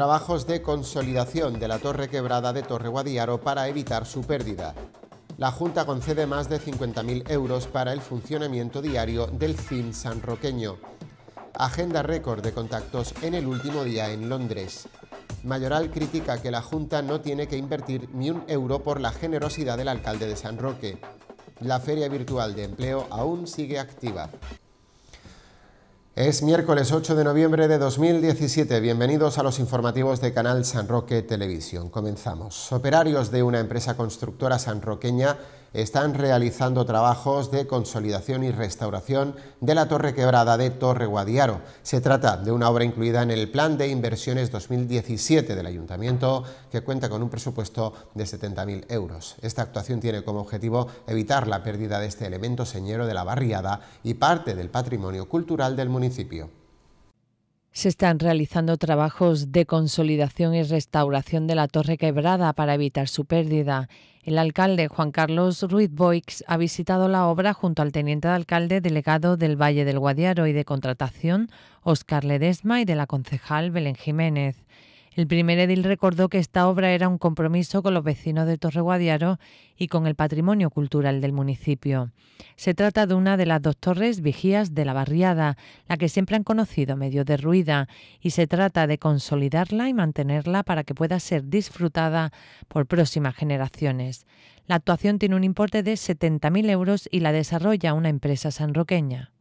Trabajos de consolidación de la torre quebrada de Torre Guadiaro para evitar su pérdida. La Junta concede más de 50.000 euros para el funcionamiento diario del CIM sanroqueño. Agenda récord de contactos en el último día en Londres. Mayoral critica que la Junta no tiene que invertir ni un euro por la generosidad del alcalde de San Roque. La feria virtual de empleo aún sigue activa. Es miércoles 8 de noviembre de 2017. Bienvenidos a los informativos de Canal San Roque Televisión. Comenzamos. Operarios de una empresa constructora sanroqueña están realizando trabajos de consolidación y restauración de la Torre Quebrada de Torre Guadiaro. Se trata de una obra incluida en el Plan de Inversiones 2017 del Ayuntamiento, que cuenta con un presupuesto de 70.000 euros. Esta actuación tiene como objetivo evitar la pérdida de este elemento señero de la barriada y parte del patrimonio cultural del municipio. Se están realizando trabajos de consolidación y restauración de la torre quebrada para evitar su pérdida. El alcalde Juan Carlos Ruiz Boix ha visitado la obra junto al teniente de alcalde delegado del Valle del Guadiaro y de contratación, Oscar Ledesma, y de la concejal Belén Jiménez. El primer edil recordó que esta obra era un compromiso con los vecinos de Torreguadiaro y con el patrimonio cultural del municipio. Se trata de una de las dos torres vigías de la barriada, la que siempre han conocido medio derruida, y se trata de consolidarla y mantenerla para que pueda ser disfrutada por próximas generaciones. La actuación tiene un importe de 70.000 euros y la desarrolla una empresa sanroqueña.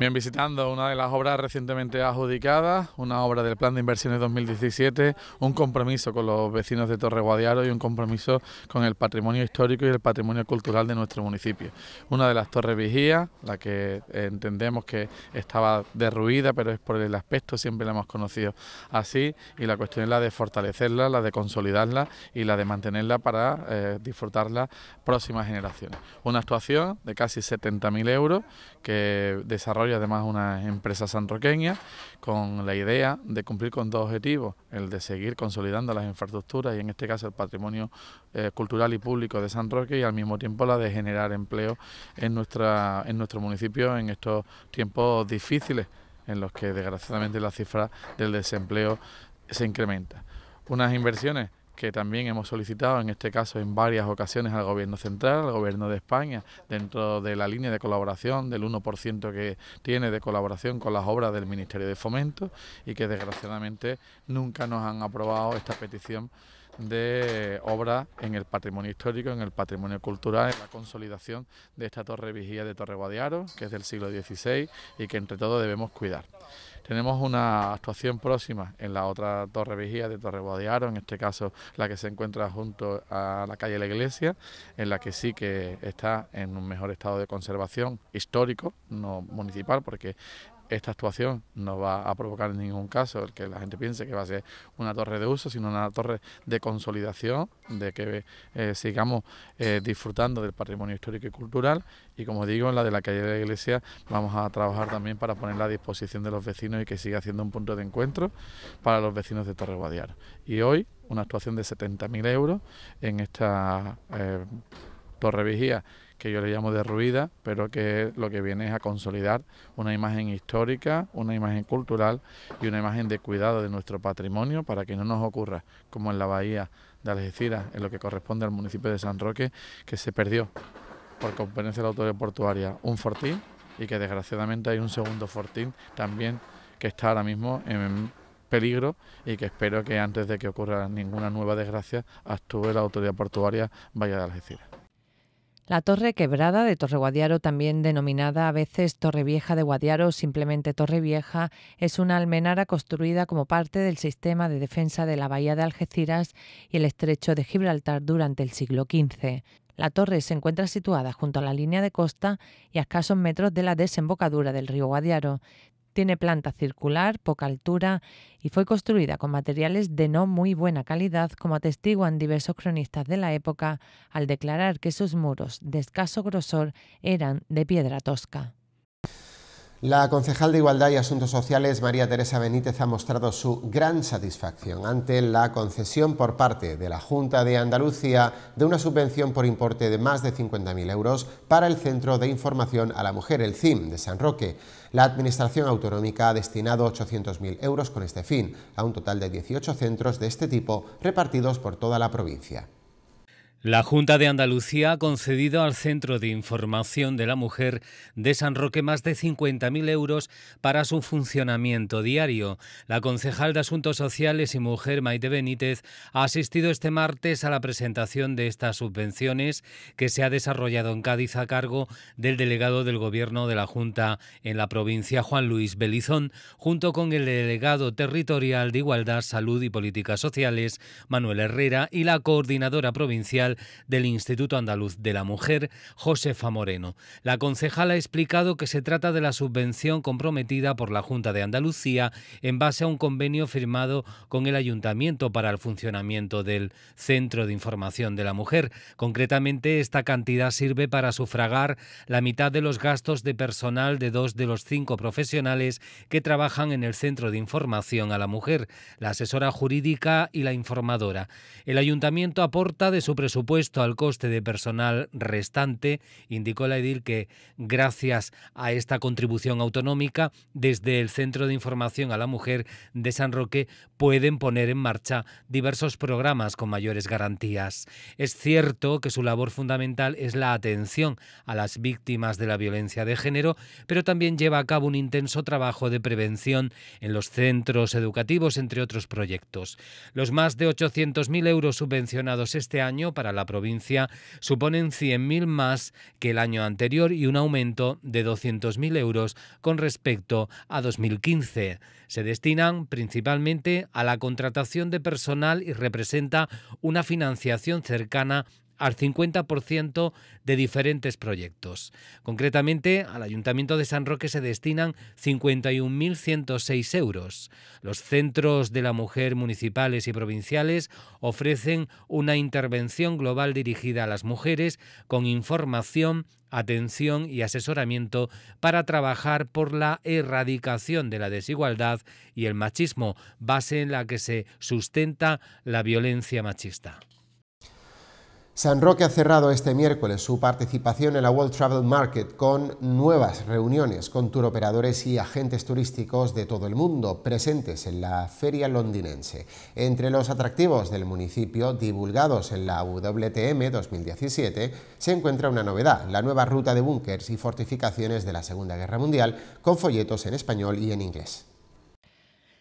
Bien, visitando una de las obras recientemente adjudicadas, una obra del Plan de Inversiones 2017, un compromiso con los vecinos de Torre Guadiaro y un compromiso con el patrimonio histórico y el patrimonio cultural de nuestro municipio. Una de las Torres Vigía, la que eh, entendemos que estaba derruida, pero es por el aspecto, siempre la hemos conocido así, y la cuestión es la de fortalecerla, la de consolidarla y la de mantenerla para eh, disfrutarla próximas generaciones. Una actuación de casi 70.000 euros que ...desarrolla además una empresa sanroqueña con la idea de cumplir con dos objetivos, el de seguir consolidando las infraestructuras y en este caso el patrimonio eh, cultural y público de San Roque y al mismo tiempo la de generar empleo en, nuestra, en nuestro municipio en estos tiempos difíciles en los que desgraciadamente la cifra del desempleo se incrementa. Unas inversiones que también hemos solicitado, en este caso en varias ocasiones, al Gobierno Central, al Gobierno de España, dentro de la línea de colaboración del 1% que tiene de colaboración con las obras del Ministerio de Fomento y que desgraciadamente nunca nos han aprobado esta petición de obra en el patrimonio histórico, en el patrimonio cultural, en la consolidación de esta torre vigía de Torre Guadiaro, que es del siglo XVI y que entre todos debemos cuidar. Tenemos una actuación próxima en la otra torre vigía de Torre Bodearo, en este caso la que se encuentra junto a la calle La Iglesia, en la que sí que está en un mejor estado de conservación histórico, no municipal, porque esta actuación no va a provocar en ningún caso el que la gente piense que va a ser una torre de uso, sino una torre de consolidación, de que eh, sigamos eh, disfrutando del patrimonio histórico y cultural. Y como digo, en la de la calle de la iglesia vamos a trabajar también para ponerla a disposición de los vecinos y que siga siendo un punto de encuentro para los vecinos de Torre Guadiar. Y hoy una actuación de 70.000 euros en esta eh, torre vigía que yo le llamo derruida, pero que lo que viene es a consolidar una imagen histórica, una imagen cultural y una imagen de cuidado de nuestro patrimonio para que no nos ocurra como en la bahía de Algeciras, en lo que corresponde al municipio de San Roque, que se perdió por competencia de la autoridad portuaria un fortín y que desgraciadamente hay un segundo fortín también que está ahora mismo en peligro y que espero que antes de que ocurra ninguna nueva desgracia actúe la autoridad portuaria Valle de Algeciras. La Torre Quebrada de Torre Guadiaro, también denominada a veces Torre Vieja de Guadiaro o simplemente Torre Vieja, es una almenara construida como parte del sistema de defensa de la Bahía de Algeciras y el Estrecho de Gibraltar durante el siglo XV. La torre se encuentra situada junto a la línea de costa y a escasos metros de la desembocadura del río Guadiaro. Tiene planta circular, poca altura y fue construida con materiales de no muy buena calidad, como atestiguan diversos cronistas de la época al declarar que sus muros de escaso grosor eran de piedra tosca. La concejal de Igualdad y Asuntos Sociales, María Teresa Benítez, ha mostrado su gran satisfacción ante la concesión por parte de la Junta de Andalucía de una subvención por importe de más de 50.000 euros para el Centro de Información a la Mujer, el CIM, de San Roque. La Administración Autonómica ha destinado 800.000 euros con este fin a un total de 18 centros de este tipo repartidos por toda la provincia. La Junta de Andalucía ha concedido al Centro de Información de la Mujer de San Roque más de 50.000 euros para su funcionamiento diario. La concejal de Asuntos Sociales y Mujer, Maite Benítez, ha asistido este martes a la presentación de estas subvenciones que se ha desarrollado en Cádiz a cargo del delegado del Gobierno de la Junta en la provincia, Juan Luis Belizón, junto con el delegado territorial de Igualdad, Salud y Políticas Sociales, Manuel Herrera, y la coordinadora provincial del Instituto Andaluz de la Mujer, Josefa Moreno. La concejal ha explicado que se trata de la subvención comprometida por la Junta de Andalucía en base a un convenio firmado con el Ayuntamiento para el funcionamiento del Centro de Información de la Mujer. Concretamente, esta cantidad sirve para sufragar la mitad de los gastos de personal de dos de los cinco profesionales que trabajan en el Centro de Información a la Mujer, la asesora jurídica y la informadora. El Ayuntamiento aporta de su presupuesto puesto al coste de personal restante, indicó la edil que gracias a esta contribución autonómica, desde el Centro de Información a la Mujer de San Roque pueden poner en marcha diversos programas con mayores garantías. Es cierto que su labor fundamental es la atención a las víctimas de la violencia de género, pero también lleva a cabo un intenso trabajo de prevención en los centros educativos, entre otros proyectos. Los más de 800.000 euros subvencionados este año la provincia suponen 100.000 más que el año anterior y un aumento de 200.000 euros con respecto a 2015. Se destinan principalmente a la contratación de personal y representa una financiación cercana al 50% de diferentes proyectos. Concretamente, al Ayuntamiento de San Roque se destinan 51.106 euros. Los centros de la mujer municipales y provinciales ofrecen una intervención global dirigida a las mujeres con información, atención y asesoramiento para trabajar por la erradicación de la desigualdad y el machismo, base en la que se sustenta la violencia machista. San Roque ha cerrado este miércoles su participación en la World Travel Market con nuevas reuniones con turoperadores y agentes turísticos de todo el mundo presentes en la feria londinense. Entre los atractivos del municipio divulgados en la WTM 2017 se encuentra una novedad, la nueva ruta de búnkers y fortificaciones de la Segunda Guerra Mundial con folletos en español y en inglés.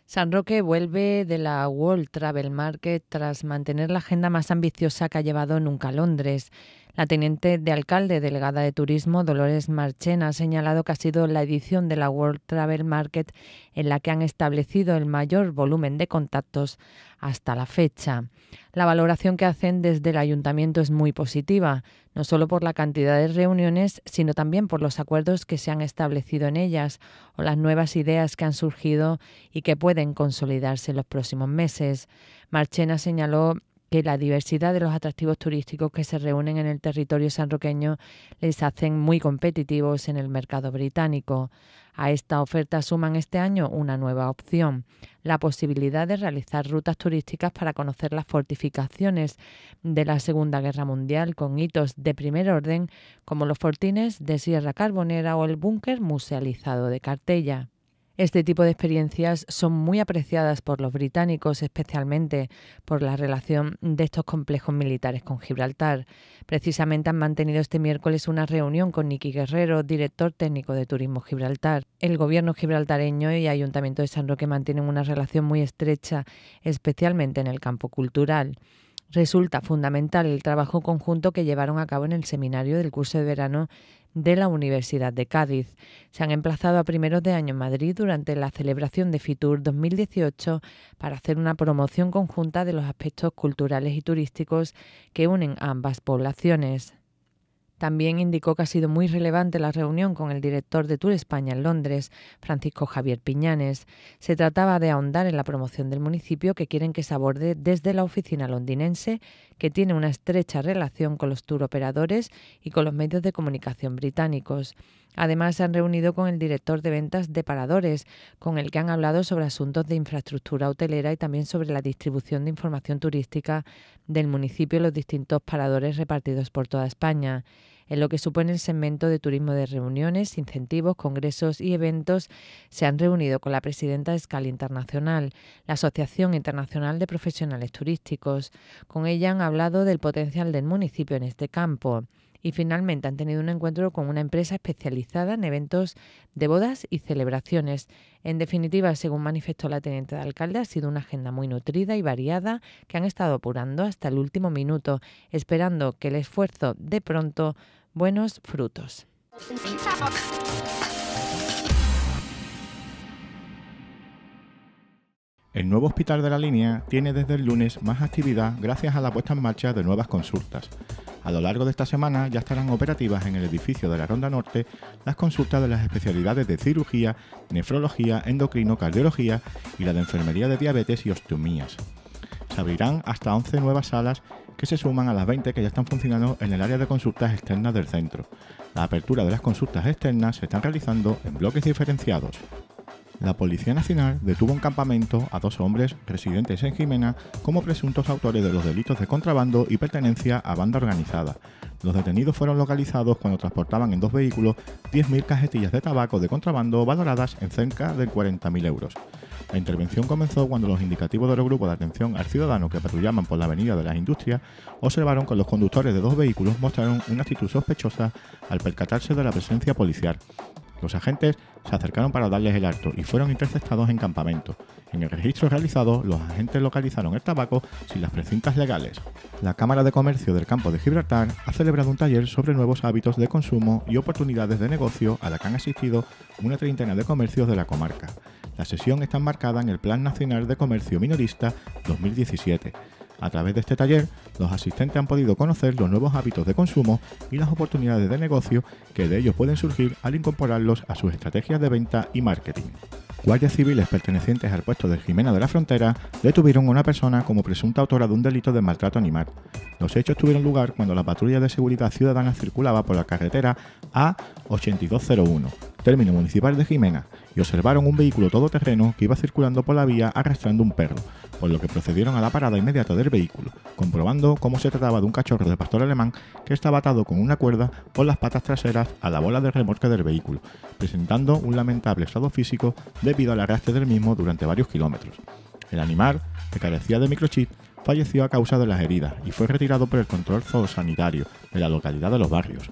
San Roque vuelve de la World Travel Market tras mantener la agenda más ambiciosa que ha llevado nunca a Londres. La teniente de alcalde delegada de turismo, Dolores Marchena, ha señalado que ha sido la edición de la World Travel Market en la que han establecido el mayor volumen de contactos hasta la fecha. La valoración que hacen desde el ayuntamiento es muy positiva, no solo por la cantidad de reuniones, sino también por los acuerdos que se han establecido en ellas o las nuevas ideas que han surgido y que pueden consolidarse en los próximos meses. Marchena señaló que la diversidad de los atractivos turísticos que se reúnen en el territorio sanroqueño les hacen muy competitivos en el mercado británico. A esta oferta suman este año una nueva opción, la posibilidad de realizar rutas turísticas para conocer las fortificaciones de la Segunda Guerra Mundial con hitos de primer orden como los fortines de Sierra Carbonera o el búnker musealizado de Cartella. Este tipo de experiencias son muy apreciadas por los británicos, especialmente por la relación de estos complejos militares con Gibraltar. Precisamente han mantenido este miércoles una reunión con Nicky Guerrero, director técnico de Turismo Gibraltar. El gobierno gibraltareño y Ayuntamiento de San Roque mantienen una relación muy estrecha, especialmente en el campo cultural resulta fundamental el trabajo conjunto que llevaron a cabo en el seminario del curso de verano de la Universidad de Cádiz. Se han emplazado a primeros de año en Madrid durante la celebración de FITUR 2018 para hacer una promoción conjunta de los aspectos culturales y turísticos que unen ambas poblaciones. También indicó que ha sido muy relevante la reunión con el director de Tour España en Londres, Francisco Javier Piñanes. Se trataba de ahondar en la promoción del municipio que quieren que se aborde desde la oficina londinense, que tiene una estrecha relación con los tour operadores y con los medios de comunicación británicos. Además, se han reunido con el director de ventas de Paradores, con el que han hablado sobre asuntos de infraestructura hotelera y también sobre la distribución de información turística del municipio y los distintos paradores repartidos por toda España. En lo que supone el segmento de turismo de reuniones, incentivos, congresos y eventos, se han reunido con la presidenta de escala internacional, la Asociación Internacional de Profesionales Turísticos. Con ella han hablado del potencial del municipio en este campo y finalmente han tenido un encuentro con una empresa especializada en eventos de bodas y celebraciones. En definitiva, según manifestó la teniente de alcalde, ha sido una agenda muy nutrida y variada que han estado apurando hasta el último minuto, esperando que el esfuerzo dé pronto buenos frutos. El nuevo hospital de la línea tiene desde el lunes más actividad gracias a la puesta en marcha de nuevas consultas. A lo largo de esta semana ya estarán operativas en el edificio de la Ronda Norte las consultas de las especialidades de cirugía, nefrología, endocrino, cardiología y la de enfermería de diabetes y osteomías. Se abrirán hasta 11 nuevas salas que se suman a las 20 que ya están funcionando en el área de consultas externas del centro. La apertura de las consultas externas se están realizando en bloques diferenciados la Policía Nacional detuvo en campamento a dos hombres residentes en Jimena como presuntos autores de los delitos de contrabando y pertenencia a banda organizada. Los detenidos fueron localizados cuando transportaban en dos vehículos 10.000 cajetillas de tabaco de contrabando valoradas en cerca de 40.000 euros. La intervención comenzó cuando los indicativos del grupo de atención al ciudadano que patrullaban por la avenida de las industrias observaron que los conductores de dos vehículos mostraron una actitud sospechosa al percatarse de la presencia policial. Los agentes se acercaron para darles el acto y fueron interceptados en campamento. En el registro realizado, los agentes localizaron el tabaco sin las precintas legales. La Cámara de Comercio del Campo de Gibraltar ha celebrado un taller sobre nuevos hábitos de consumo y oportunidades de negocio a la que han asistido una treintena de comercios de la comarca. La sesión está enmarcada en el Plan Nacional de Comercio Minorista 2017 a través de este taller, los asistentes han podido conocer los nuevos hábitos de consumo y las oportunidades de negocio que de ellos pueden surgir al incorporarlos a sus estrategias de venta y marketing. Guardias civiles pertenecientes al puesto de Jimena de la Frontera detuvieron a una persona como presunta autora de un delito de maltrato animal. Los hechos tuvieron lugar cuando la patrulla de seguridad ciudadana circulaba por la carretera A8201, término municipal de Jimena, y observaron un vehículo todoterreno que iba circulando por la vía arrastrando un perro, por lo que procedieron a la parada inmediata del vehículo, comprobando cómo se trataba de un cachorro de pastor alemán que estaba atado con una cuerda por las patas traseras a la bola de remolque del vehículo, presentando un lamentable estado físico debido al arrastre del mismo durante varios kilómetros. El animal, que carecía de microchip, falleció a causa de las heridas y fue retirado por el control zoosanitario de la localidad de Los Barrios.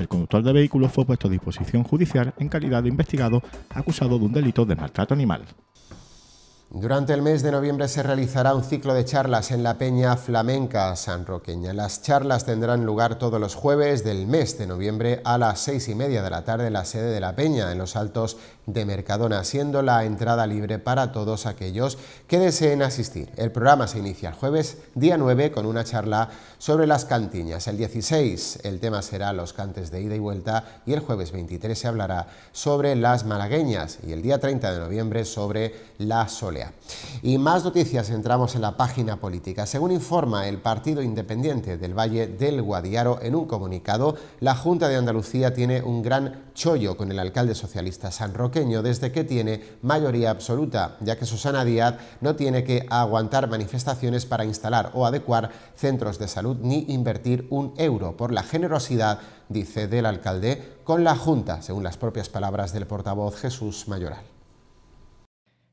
El conductor de vehículo fue puesto a disposición judicial en calidad de investigado acusado de un delito de maltrato animal. Durante el mes de noviembre se realizará un ciclo de charlas en la Peña Flamenca Sanroqueña. Las charlas tendrán lugar todos los jueves del mes de noviembre a las seis y media de la tarde en la sede de la Peña, en los Altos de Mercadona, siendo la entrada libre para todos aquellos que deseen asistir. El programa se inicia el jueves día 9 con una charla sobre las cantiñas. El 16 el tema será los cantes de ida y vuelta y el jueves 23 se hablará sobre las malagueñas y el día 30 de noviembre sobre la solea. Y más noticias, entramos en la página política. Según informa el Partido Independiente del Valle del Guadiaro en un comunicado, la Junta de Andalucía tiene un gran chollo con el alcalde socialista San Roque desde que tiene mayoría absoluta, ya que Susana Díaz no tiene que aguantar manifestaciones para instalar o adecuar centros de salud ni invertir un euro por la generosidad, dice del alcalde, con la Junta, según las propias palabras del portavoz Jesús Mayoral.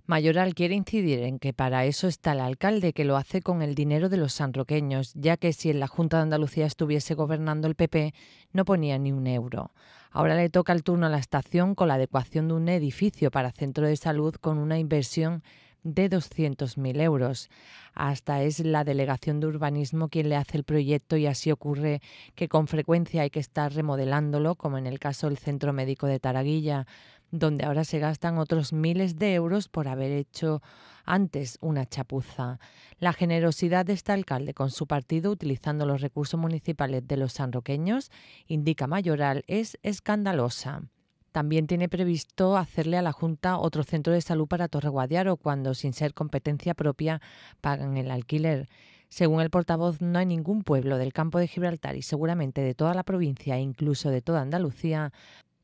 Mayoral quiere incidir en que para eso está el alcalde, que lo hace con el dinero de los sanroqueños, ya que si en la Junta de Andalucía estuviese gobernando el PP, no ponía ni un euro. Ahora le toca el turno a la estación con la adecuación de un edificio para centro de salud con una inversión de 200.000 euros. Hasta es la Delegación de Urbanismo quien le hace el proyecto y así ocurre que con frecuencia hay que estar remodelándolo, como en el caso del Centro Médico de Taraguilla donde ahora se gastan otros miles de euros por haber hecho antes una chapuza. La generosidad de este alcalde con su partido utilizando los recursos municipales de los sanroqueños, indica Mayoral, es escandalosa. También tiene previsto hacerle a la Junta otro centro de salud para Torre Guadiaro cuando, sin ser competencia propia, pagan el alquiler. Según el portavoz, no hay ningún pueblo del campo de Gibraltar y seguramente de toda la provincia e incluso de toda Andalucía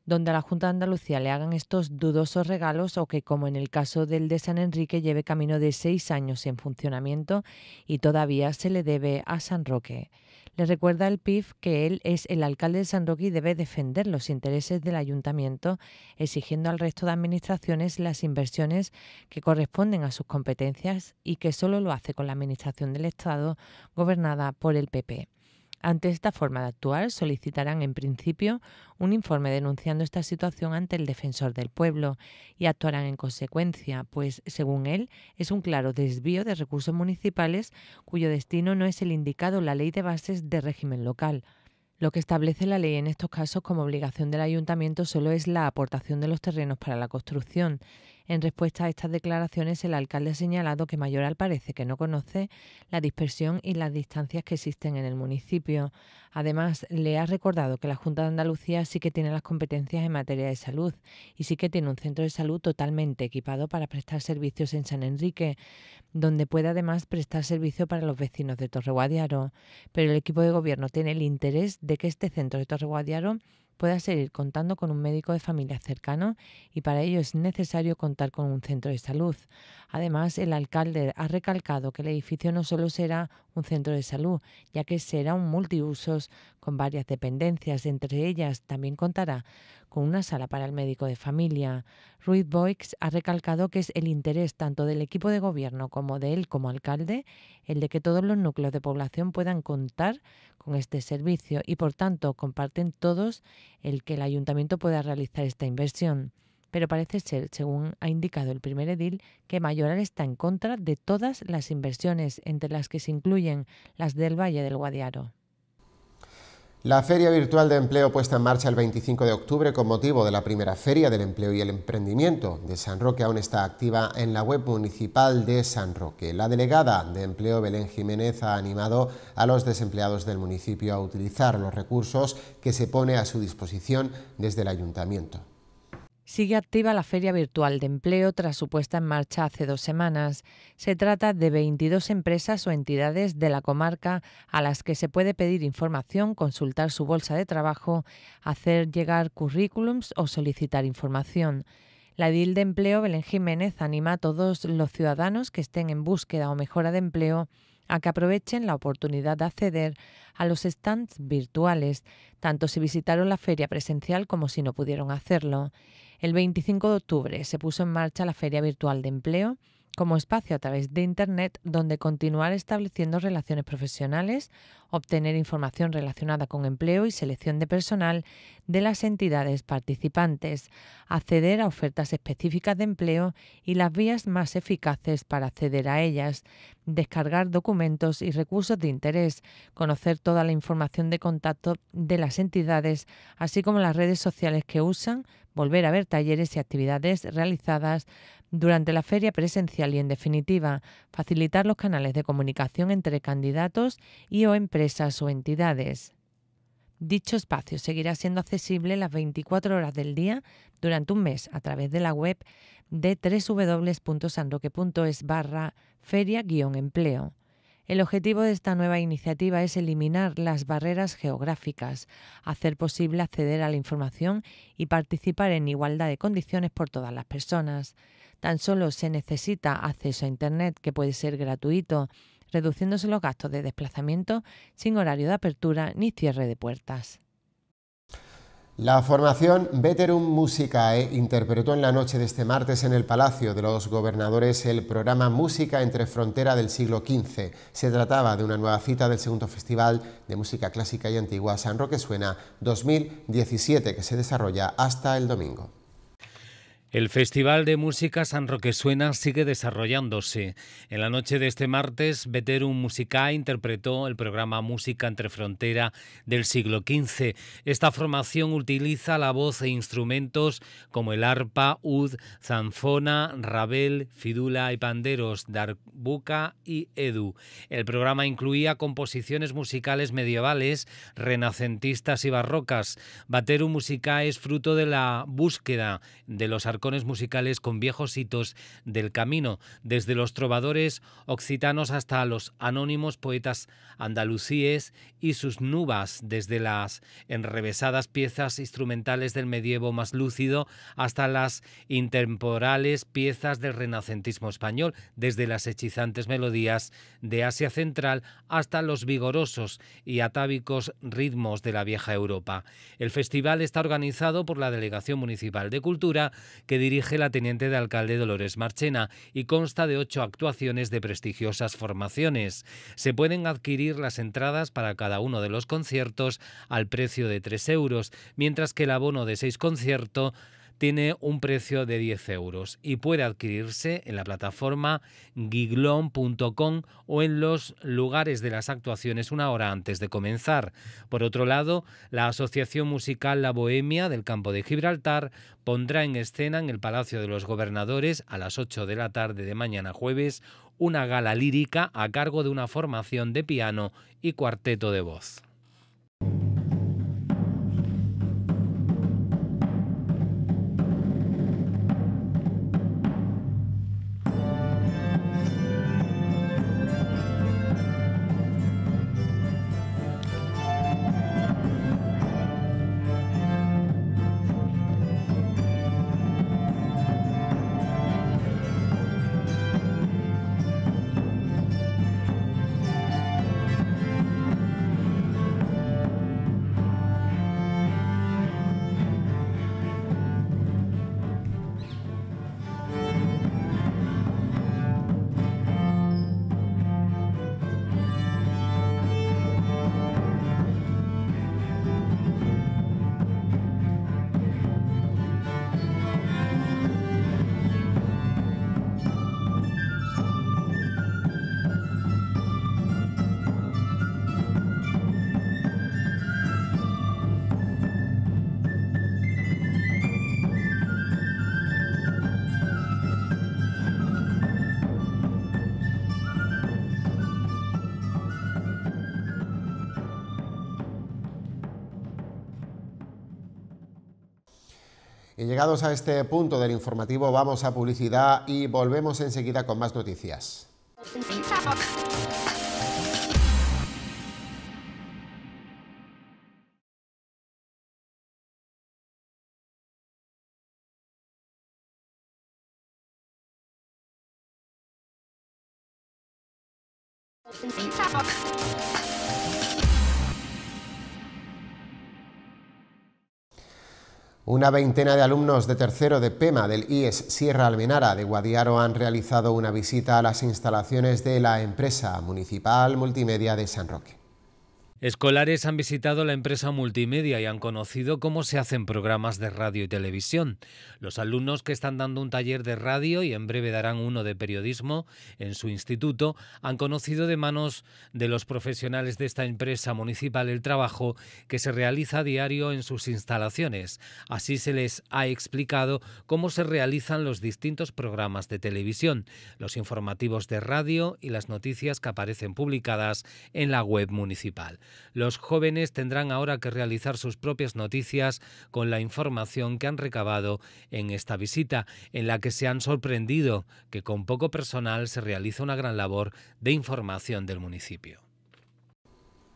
donde a la Junta de Andalucía le hagan estos dudosos regalos o que, como en el caso del de San Enrique, lleve camino de seis años en funcionamiento y todavía se le debe a San Roque. Le recuerda el PIF que él es el alcalde de San Roque y debe defender los intereses del ayuntamiento, exigiendo al resto de administraciones las inversiones que corresponden a sus competencias y que solo lo hace con la administración del Estado gobernada por el PP. Ante esta forma de actuar, solicitarán en principio un informe denunciando esta situación ante el defensor del pueblo y actuarán en consecuencia, pues, según él, es un claro desvío de recursos municipales cuyo destino no es el indicado en la ley de bases de régimen local. Lo que establece la ley en estos casos como obligación del ayuntamiento solo es la aportación de los terrenos para la construcción en respuesta a estas declaraciones, el alcalde ha señalado que Mayoral parece que no conoce la dispersión y las distancias que existen en el municipio. Además, le ha recordado que la Junta de Andalucía sí que tiene las competencias en materia de salud y sí que tiene un centro de salud totalmente equipado para prestar servicios en San Enrique, donde puede además prestar servicio para los vecinos de Torre Guadiaro. Pero el equipo de gobierno tiene el interés de que este centro de Guadiaro pueda seguir contando con un médico de familia cercano y para ello es necesario contar con un centro de salud, Además, el alcalde ha recalcado que el edificio no solo será un centro de salud, ya que será un multiusos con varias dependencias, entre ellas también contará con una sala para el médico de familia. Ruiz Boix ha recalcado que es el interés tanto del equipo de gobierno como de él como alcalde el de que todos los núcleos de población puedan contar con este servicio y por tanto comparten todos el que el ayuntamiento pueda realizar esta inversión pero parece ser, según ha indicado el primer edil, que Mayoral está en contra de todas las inversiones, entre las que se incluyen las del Valle del Guadiaro. La Feria Virtual de Empleo puesta en marcha el 25 de octubre con motivo de la primera Feria del Empleo y el Emprendimiento de San Roque aún está activa en la web municipal de San Roque. La delegada de Empleo Belén Jiménez ha animado a los desempleados del municipio a utilizar los recursos que se pone a su disposición desde el ayuntamiento. Sigue activa la feria virtual de empleo tras su puesta en marcha hace dos semanas. Se trata de 22 empresas o entidades de la comarca a las que se puede pedir información, consultar su bolsa de trabajo, hacer llegar currículums o solicitar información. La edil de empleo Belén Jiménez anima a todos los ciudadanos que estén en búsqueda o mejora de empleo a que aprovechen la oportunidad de acceder a los stands virtuales, tanto si visitaron la feria presencial como si no pudieron hacerlo. El 25 de octubre se puso en marcha la Feria Virtual de Empleo como espacio a través de Internet donde continuar estableciendo relaciones profesionales, obtener información relacionada con empleo y selección de personal de las entidades participantes, acceder a ofertas específicas de empleo y las vías más eficaces para acceder a ellas, descargar documentos y recursos de interés, conocer toda la información de contacto de las entidades, así como las redes sociales que usan, volver a ver talleres y actividades realizadas, durante la feria presencial y, en definitiva, facilitar los canales de comunicación entre candidatos y o empresas o entidades. Dicho espacio seguirá siendo accesible las 24 horas del día durante un mes a través de la web de www.sanroque.es barra feria-empleo. El objetivo de esta nueva iniciativa es eliminar las barreras geográficas, hacer posible acceder a la información y participar en igualdad de condiciones por todas las personas. Tan solo se necesita acceso a Internet, que puede ser gratuito, reduciéndose los gastos de desplazamiento sin horario de apertura ni cierre de puertas. La formación Veterum Musicae interpretó en la noche de este martes en el Palacio de los Gobernadores el programa Música entre Frontera del siglo XV. Se trataba de una nueva cita del segundo Festival de Música Clásica y Antigua San Roque Suena 2017 que se desarrolla hasta el domingo. El Festival de Música San Roque Suena sigue desarrollándose. En la noche de este martes, Veterum Musica interpretó el programa Música entre Frontera del siglo XV. Esta formación utiliza la voz e instrumentos como el arpa, ud, zanfona, rabel, fidula y panderos, darbuka y edu. El programa incluía composiciones musicales medievales, renacentistas y barrocas. Veterum Musica es fruto de la búsqueda de los musicales con viejos hitos del camino, desde los trovadores occitanos hasta los anónimos poetas andalucíes y sus nubas, desde las enrevesadas piezas instrumentales del medievo más lúcido hasta las intemporales piezas del renacentismo español, desde las hechizantes melodías de Asia Central hasta los vigorosos y atávicos ritmos de la vieja Europa. El festival está organizado por la Delegación Municipal de Cultura, que dirige la teniente de alcalde Dolores Marchena y consta de ocho actuaciones de prestigiosas formaciones. Se pueden adquirir las entradas para cada uno de los conciertos al precio de 3 euros, mientras que el abono de seis conciertos tiene un precio de 10 euros y puede adquirirse en la plataforma giglon.com o en los lugares de las actuaciones una hora antes de comenzar. Por otro lado, la Asociación Musical La Bohemia del Campo de Gibraltar pondrá en escena en el Palacio de los Gobernadores a las 8 de la tarde de mañana jueves una gala lírica a cargo de una formación de piano y cuarteto de voz. Llegados a este punto del informativo, vamos a publicidad y volvemos enseguida con más noticias. Una veintena de alumnos de tercero de PEMA del IES Sierra Almenara de Guadiaro han realizado una visita a las instalaciones de la empresa municipal multimedia de San Roque. Escolares han visitado la empresa multimedia y han conocido cómo se hacen programas de radio y televisión. Los alumnos que están dando un taller de radio y en breve darán uno de periodismo en su instituto han conocido de manos de los profesionales de esta empresa municipal el trabajo que se realiza a diario en sus instalaciones. Así se les ha explicado cómo se realizan los distintos programas de televisión, los informativos de radio y las noticias que aparecen publicadas en la web municipal. Los jóvenes tendrán ahora que realizar sus propias noticias con la información que han recabado en esta visita, en la que se han sorprendido que con poco personal se realiza una gran labor de información del municipio.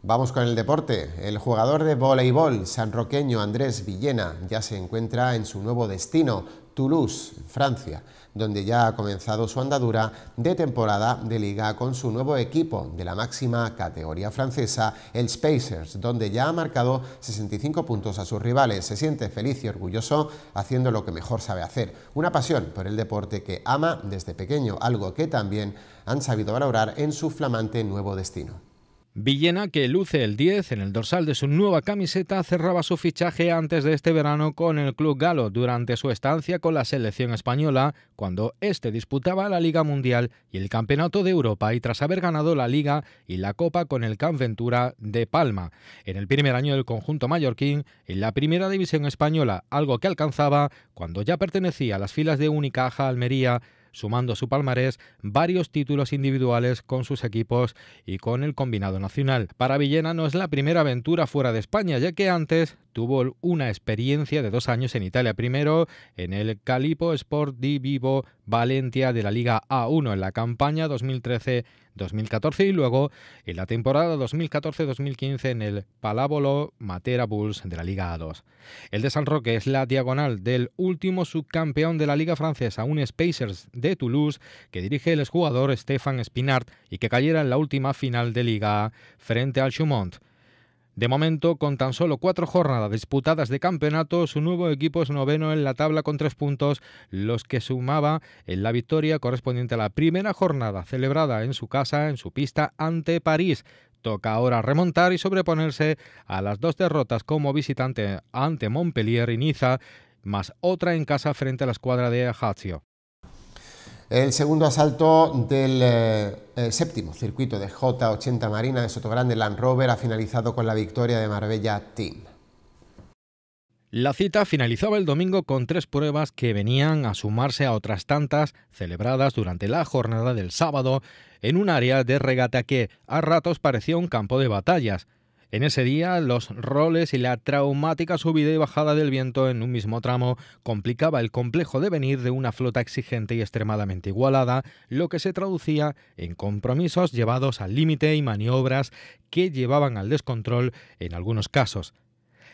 Vamos con el deporte. El jugador de voleibol sanroqueño Andrés Villena ya se encuentra en su nuevo destino, Toulouse, Francia, donde ya ha comenzado su andadura de temporada de liga con su nuevo equipo de la máxima categoría francesa, el Spacers, donde ya ha marcado 65 puntos a sus rivales. Se siente feliz y orgulloso haciendo lo que mejor sabe hacer, una pasión por el deporte que ama desde pequeño, algo que también han sabido valorar en su flamante nuevo destino. Villena, que luce el 10 en el dorsal de su nueva camiseta, cerraba su fichaje antes de este verano con el club galo durante su estancia con la selección española, cuando éste disputaba la Liga Mundial y el Campeonato de Europa y tras haber ganado la Liga y la Copa con el Camp Ventura de Palma. En el primer año del conjunto mallorquín, en la primera división española, algo que alcanzaba cuando ya pertenecía a las filas de Unicaja Almería sumando a su palmarés varios títulos individuales con sus equipos y con el combinado nacional. Para Villena no es la primera aventura fuera de España, ya que antes tuvo una experiencia de dos años en Italia. Primero en el Calipo Sport di Vivo Valentia de la Liga A1 en la campaña 2013-2014 y luego en la temporada 2014-2015 en el Palabolo Matera Bulls de la Liga A2. El de San Roque es la diagonal del último subcampeón de la Liga Francesa, un Spacers de Toulouse que dirige el exjugador Stefan Spinard y que cayera en la última final de Liga frente al Chumont. De momento, con tan solo cuatro jornadas disputadas de campeonato, su nuevo equipo es noveno en la tabla con tres puntos, los que sumaba en la victoria correspondiente a la primera jornada celebrada en su casa, en su pista, ante París. Toca ahora remontar y sobreponerse a las dos derrotas como visitante ante Montpellier y Niza, más otra en casa frente a la escuadra de Ajaccio. El segundo asalto del eh, eh, séptimo circuito de J80 Marina de Sotogrande Land Rover ha finalizado con la victoria de Marbella Team. La cita finalizaba el domingo con tres pruebas que venían a sumarse a otras tantas celebradas durante la jornada del sábado en un área de regata que a ratos parecía un campo de batallas. En ese día, los roles y la traumática subida y bajada del viento en un mismo tramo complicaba el complejo devenir de una flota exigente y extremadamente igualada, lo que se traducía en compromisos llevados al límite y maniobras que llevaban al descontrol en algunos casos.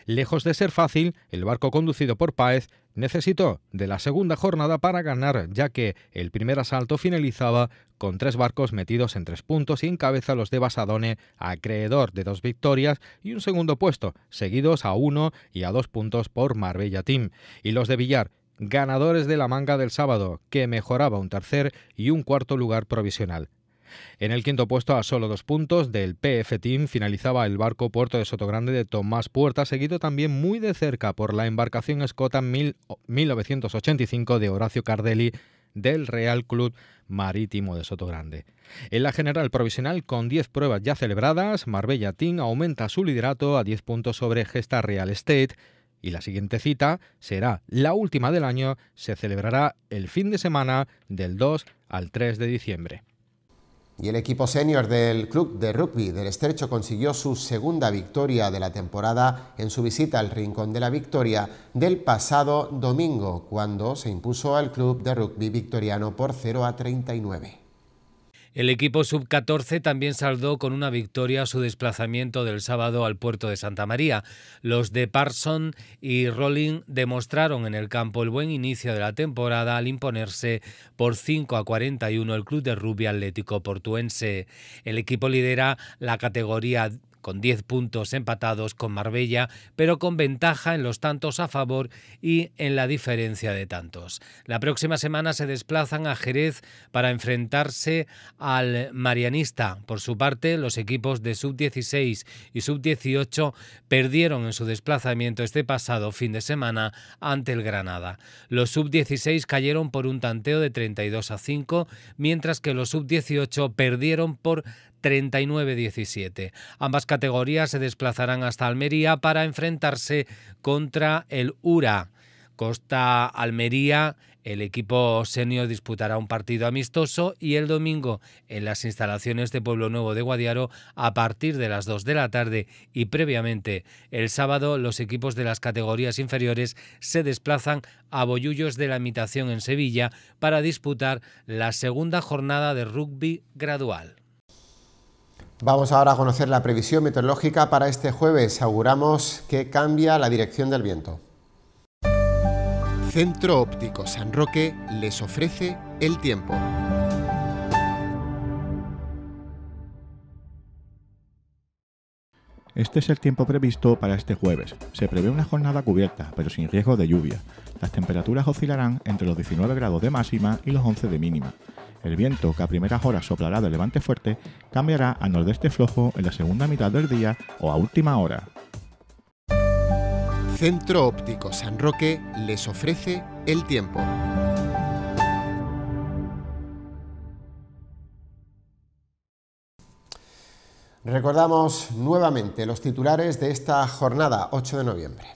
Lejos de ser fácil, el barco conducido por Páez necesitó de la segunda jornada para ganar, ya que el primer asalto finalizaba con tres barcos metidos en tres puntos y cabeza los de Basadone, acreedor de dos victorias y un segundo puesto, seguidos a uno y a dos puntos por Marbella Team. Y los de Villar, ganadores de la manga del sábado, que mejoraba un tercer y un cuarto lugar provisional. En el quinto puesto, a solo dos puntos del PF Team, finalizaba el barco Puerto de Sotogrande de Tomás Puerta, seguido también muy de cerca por la embarcación escota 1985 de Horacio Cardelli del Real Club Marítimo de Sotogrande. En la general provisional, con 10 pruebas ya celebradas, Marbella Team aumenta su liderato a 10 puntos sobre Gesta Real Estate y la siguiente cita será la última del año, se celebrará el fin de semana del 2 al 3 de diciembre. Y el equipo senior del club de rugby del Estrecho consiguió su segunda victoria de la temporada en su visita al Rincón de la Victoria del pasado domingo, cuando se impuso al club de rugby victoriano por 0 a 39. El equipo sub-14 también saldó con una victoria su desplazamiento del sábado al puerto de Santa María. Los de Parson y Rolling demostraron en el campo el buen inicio de la temporada al imponerse por 5 a 41 el club de rugby atlético portuense. El equipo lidera la categoría con 10 puntos empatados con Marbella, pero con ventaja en los tantos a favor y en la diferencia de tantos. La próxima semana se desplazan a Jerez para enfrentarse al Marianista. Por su parte, los equipos de sub-16 y sub-18 perdieron en su desplazamiento este pasado fin de semana ante el Granada. Los sub-16 cayeron por un tanteo de 32 a 5, mientras que los sub-18 perdieron por 39-17. Ambas categorías se desplazarán hasta Almería para enfrentarse contra el URA. Costa Almería, el equipo senior disputará un partido amistoso y el domingo en las instalaciones de Pueblo Nuevo de Guadiaro a partir de las 2 de la tarde y previamente el sábado los equipos de las categorías inferiores se desplazan a Bollullos de la Imitación en Sevilla para disputar la segunda jornada de rugby gradual. Vamos ahora a conocer la previsión meteorológica para este jueves. Auguramos que cambia la dirección del viento. Centro Óptico San Roque les ofrece el tiempo. Este es el tiempo previsto para este jueves. Se prevé una jornada cubierta, pero sin riesgo de lluvia. Las temperaturas oscilarán entre los 19 grados de máxima y los 11 de mínima. El viento, que a primeras horas soplará de levante fuerte, cambiará a nordeste flojo en la segunda mitad del día o a última hora. Centro Óptico San Roque les ofrece el tiempo. Recordamos nuevamente los titulares de esta jornada 8 de noviembre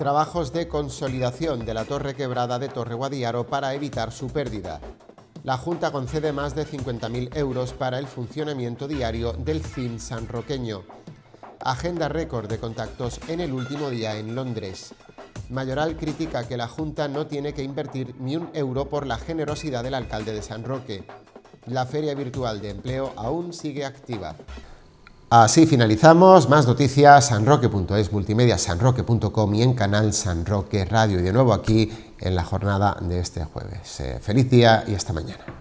trabajos de consolidación de la torre quebrada de Torre Guadiaro para evitar su pérdida. La Junta concede más de 50.000 euros para el funcionamiento diario del CIM sanroqueño. Agenda récord de contactos en el último día en Londres. Mayoral critica que la Junta no tiene que invertir ni un euro por la generosidad del alcalde de San Roque. La feria virtual de empleo aún sigue activa. Así finalizamos. Más noticias, sanroque.es, multimedia, sanroque.com y en canal Sanroque Radio. Y de nuevo aquí en la jornada de este jueves. Eh, feliz día y hasta mañana.